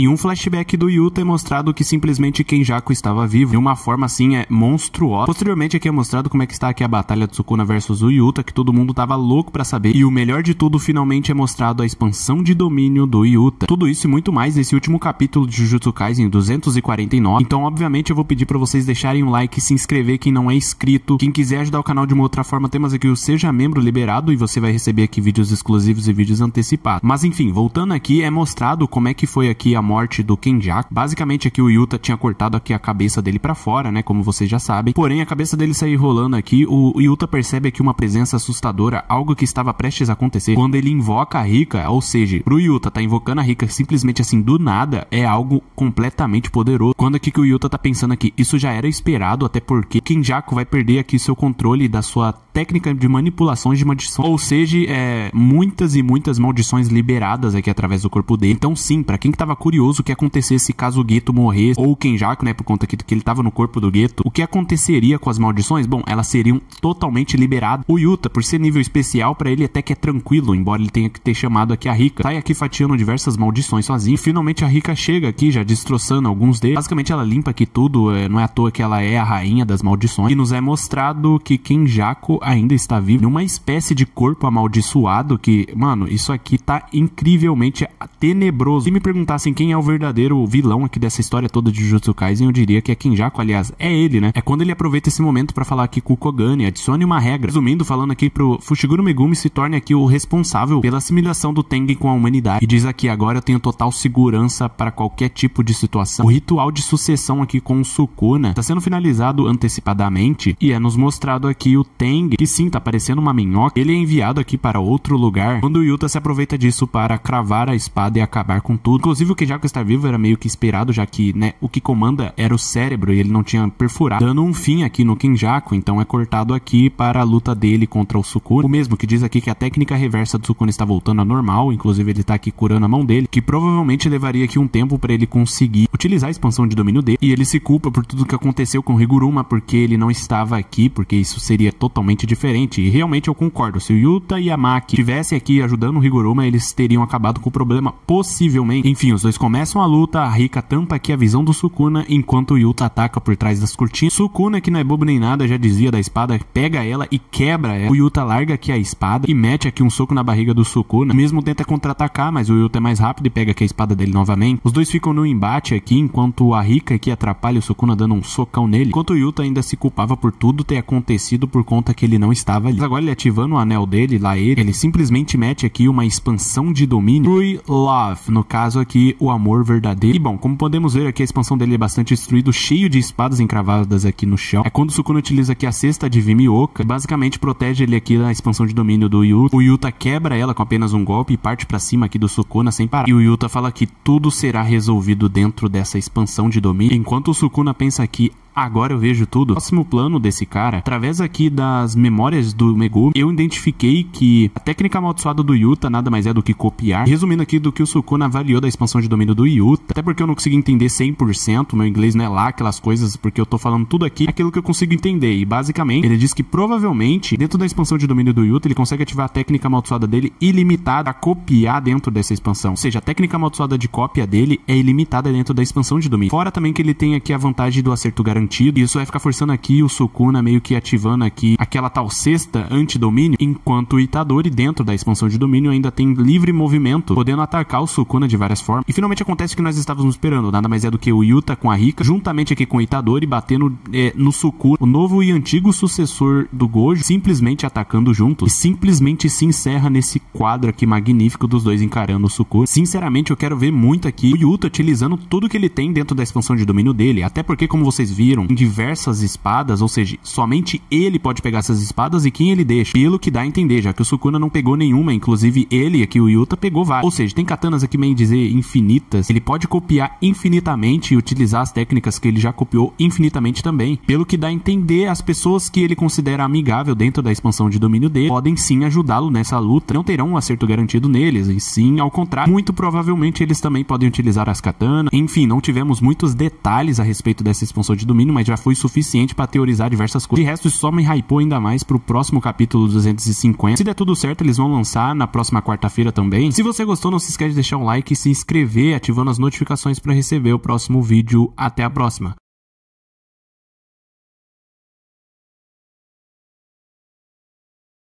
Em um flashback do Yuta é mostrado que simplesmente Kenjaku estava vivo, de uma forma assim é monstruosa. Posteriormente aqui é mostrado como é que está aqui a batalha de Sukuna versus o Yuta, que todo mundo tava louco para saber. E o melhor de tudo, finalmente é mostrado a expansão de domínio do Yuta. Tudo isso e muito mais nesse último capítulo de Jujutsu Kaisen 249. Então, obviamente, eu vou pedir para vocês deixarem um like, se inscrever quem não é inscrito. Quem quiser ajudar o canal de uma outra forma, temos aqui o é Seja Membro liberado e você vai receber aqui vídeos exclusivos e vídeos antecipados. Mas enfim, voltando aqui, é mostrado como é que foi aqui a morte do Kenjaku. Basicamente aqui o Yuta tinha cortado aqui a cabeça dele para fora, né, como vocês já sabem. Porém, a cabeça dele sair rolando aqui, o Yuta percebe aqui uma presença assustadora, algo que estava prestes a acontecer quando ele invoca a Rika, ou seja, pro Yuta tá invocando a Rika simplesmente assim do nada, é algo completamente poderoso. Quando aqui que o Yuta tá pensando aqui, isso já era esperado, até porque Kenjaku vai perder aqui seu controle da sua técnica de manipulações de maldição, ou seja, é, muitas e muitas maldições liberadas aqui através do corpo dele. Então sim, para quem que tava curioso curioso o que acontecesse caso o Gueto morresse, ou o Kenjaku, né, por conta que, que ele estava no corpo do Gueto. O que aconteceria com as maldições? Bom, elas seriam totalmente liberadas. O Yuta, por ser nível especial, para ele até que é tranquilo, embora ele tenha que ter chamado aqui a Rika. Sai aqui fatiando diversas maldições sozinho. Finalmente a Rika chega aqui, já destroçando alguns deles. Basicamente ela limpa aqui tudo, é, não é à toa que ela é a rainha das maldições. E nos é mostrado que Kenjaku ainda está vivo, numa espécie de corpo amaldiçoado que, mano, isso aqui tá incrivelmente tenebroso. Se me perguntassem quem é o verdadeiro vilão aqui dessa história toda de Jujutsu Kaisen, eu diria que é Kinjaku, aliás, é ele, né? É quando ele aproveita esse momento para falar aqui com o Kogane, adicione uma regra. Resumindo, falando aqui pro Fushiguro Megumi se torne aqui o responsável pela assimilação do Tengen com a humanidade. E diz aqui, agora eu tenho total segurança para qualquer tipo de situação. O ritual de sucessão aqui com o Sukuna está sendo finalizado antecipadamente e é nos mostrado aqui o Tengen, que sim, tá parecendo uma minhoca. Ele é enviado aqui para outro lugar, quando o Yuta se aproveita disso para cravar a espada e acabar com tudo. Inclusive, o que que estar vivo era meio que esperado, já que, né, o que comanda era o cérebro e ele não tinha perfurado, dando um fim aqui no Kinjaku então é cortado aqui para a luta dele contra o Sukuna. O mesmo que diz aqui que a técnica reversa do Sukuna está voltando a normal, inclusive ele está aqui curando a mão dele, que provavelmente levaria aqui um tempo para ele conseguir utilizar a expansão de domínio dele, e ele se culpa por tudo que aconteceu com o Higuruma, porque ele não estava aqui, porque isso seria totalmente diferente, e realmente eu concordo, se o Yuta e a Maki estivessem aqui ajudando o Higuruma, eles teriam acabado com o problema, possivelmente. Enfim, os dois começam a luta, a Rika tampa aqui a visão do Sukuna, enquanto Yuta ataca por trás das cortinas. Sukuna, que não é bobo nem nada, já dizia da espada, pega ela e quebra ela. O Yuta larga aqui a espada e mete aqui um soco na barriga do Sukuna. O mesmo tenta contra-atacar, mas o Yuta é mais rápido e pega aqui a espada dele novamente. Os dois ficam no embate aqui, enquanto a Rika aqui atrapalha o Sukuna dando um socão nele. Enquanto o Yuta ainda se culpava por tudo ter acontecido por conta que ele não estava ali. Mas agora ele ativando o anel dele, lá ele, ele simplesmente mete aqui uma expansão de domínio. Love, no caso aqui, o amor verdadeiro. E bom, como podemos ver aqui, a expansão dele é bastante destruído, cheio de espadas encravadas aqui no chão. É quando o Sukuna utiliza aqui a cesta de Vimioka, basicamente protege ele aqui da expansão de domínio do Yuta. O Yuta quebra ela com apenas um golpe e parte para cima aqui do Sukuna sem parar. E o Yuta fala que tudo será resolvido dentro dessa expansão de domínio. Enquanto o Sukuna pensa aqui agora eu vejo tudo. Próximo plano desse cara, através aqui das memórias do Megumi, eu identifiquei que a técnica amaldiçoada do Yuta nada mais é do que copiar. Resumindo aqui do que o Sukuna avaliou da expansão de domínio do Yuta, até porque eu não consegui entender 100%, meu inglês não é lá aquelas coisas, porque eu tô falando tudo aqui, é aquilo que eu consigo entender. E basicamente, ele diz que provavelmente, dentro da expansão de domínio do Yuta, ele consegue ativar a técnica amaldiçoada dele ilimitada a copiar dentro dessa expansão. Ou seja, a técnica amaldiçoada de cópia dele é ilimitada dentro da expansão de domínio. Fora também que ele tem aqui a vantagem do acerto garantido sentido. E isso vai ficar forçando aqui o Sukuna meio que ativando aqui aquela tal anti antidomínio, enquanto o Itadori, dentro da expansão de domínio, ainda tem livre movimento, podendo atacar o Sukuna de várias formas. E finalmente acontece o que nós estávamos esperando, nada mais é do que o Yuta com a Rika, juntamente aqui com o Itadori, batendo é, no Sukuna, o novo e antigo sucessor do Gojo, simplesmente atacando juntos. E simplesmente se encerra nesse quadro aqui magnífico dos dois encarando o Sukuna. Sinceramente, eu quero ver muito aqui o Yuta utilizando tudo que ele tem dentro da expansão de domínio dele, até porque, como vocês viram, em diversas espadas, ou seja, somente ele pode pegar essas espadas e quem ele deixa. Pelo que dá a entender, já que o Sukuna não pegou nenhuma, inclusive ele aqui, o Yuta, pegou várias. Ou seja, tem katanas aqui, meio dizer, infinitas. Ele pode copiar infinitamente e utilizar as técnicas que ele já copiou infinitamente também. Pelo que dá a entender, as pessoas que ele considera amigável dentro da expansão de domínio dele podem sim ajudá-lo nessa luta. Não terão um acerto garantido neles, e sim, ao contrário, muito provavelmente eles também podem utilizar as katanas. Enfim, não tivemos muitos detalhes a respeito dessa expansão de domínio mas já foi suficiente para teorizar diversas coisas. De resto, isso só me hypou ainda mais pro próximo capítulo 250. Se der tudo certo, eles vão lançar na próxima quarta-feira também. Se você gostou, não se esquece de deixar um like e se inscrever, ativando as notificações para receber o próximo vídeo. Até a próxima!